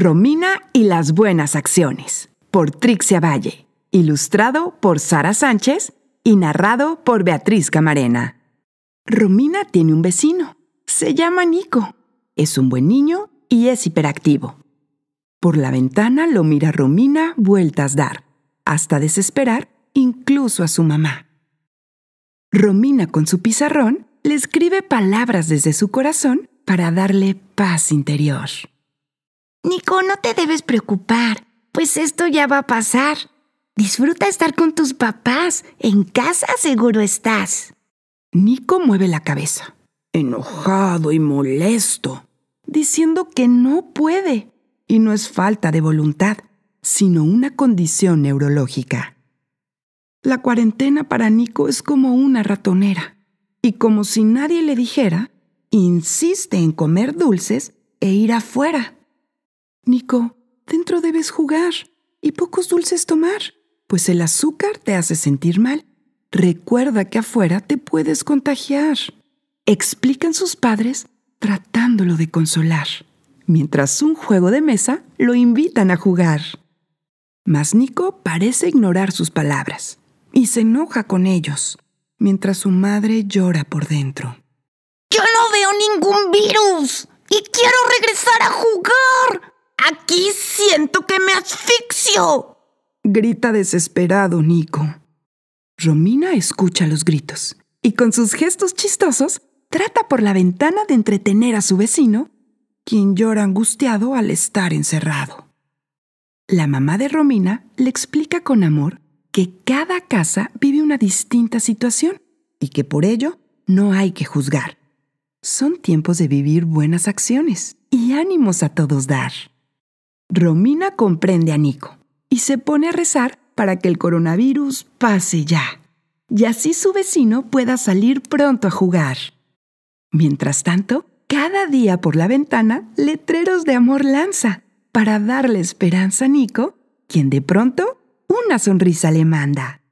Romina y las buenas acciones, por Trixia Valle, ilustrado por Sara Sánchez y narrado por Beatriz Camarena. Romina tiene un vecino, se llama Nico, es un buen niño y es hiperactivo. Por la ventana lo mira Romina vueltas dar, hasta desesperar incluso a su mamá. Romina con su pizarrón le escribe palabras desde su corazón para darle paz interior. Nico, no te debes preocupar, pues esto ya va a pasar. Disfruta estar con tus papás. En casa seguro estás. Nico mueve la cabeza, enojado y molesto, diciendo que no puede. Y no es falta de voluntad, sino una condición neurológica. La cuarentena para Nico es como una ratonera, y como si nadie le dijera, insiste en comer dulces e ir afuera. Nico, dentro debes jugar y pocos dulces tomar, pues el azúcar te hace sentir mal. Recuerda que afuera te puedes contagiar. Explican sus padres tratándolo de consolar, mientras un juego de mesa lo invitan a jugar. Mas Nico parece ignorar sus palabras y se enoja con ellos, mientras su madre llora por dentro. Yo no veo ningún virus y quiero regresar a jugar. Aquí siento que me asfixio. Grita desesperado Nico. Romina escucha los gritos y con sus gestos chistosos trata por la ventana de entretener a su vecino, quien llora angustiado al estar encerrado. La mamá de Romina le explica con amor que cada casa vive una distinta situación y que por ello no hay que juzgar. Son tiempos de vivir buenas acciones y ánimos a todos dar. Romina comprende a Nico y se pone a rezar para que el coronavirus pase ya, y así su vecino pueda salir pronto a jugar. Mientras tanto, cada día por la ventana letreros de amor lanza para darle esperanza a Nico, quien de pronto una sonrisa le manda.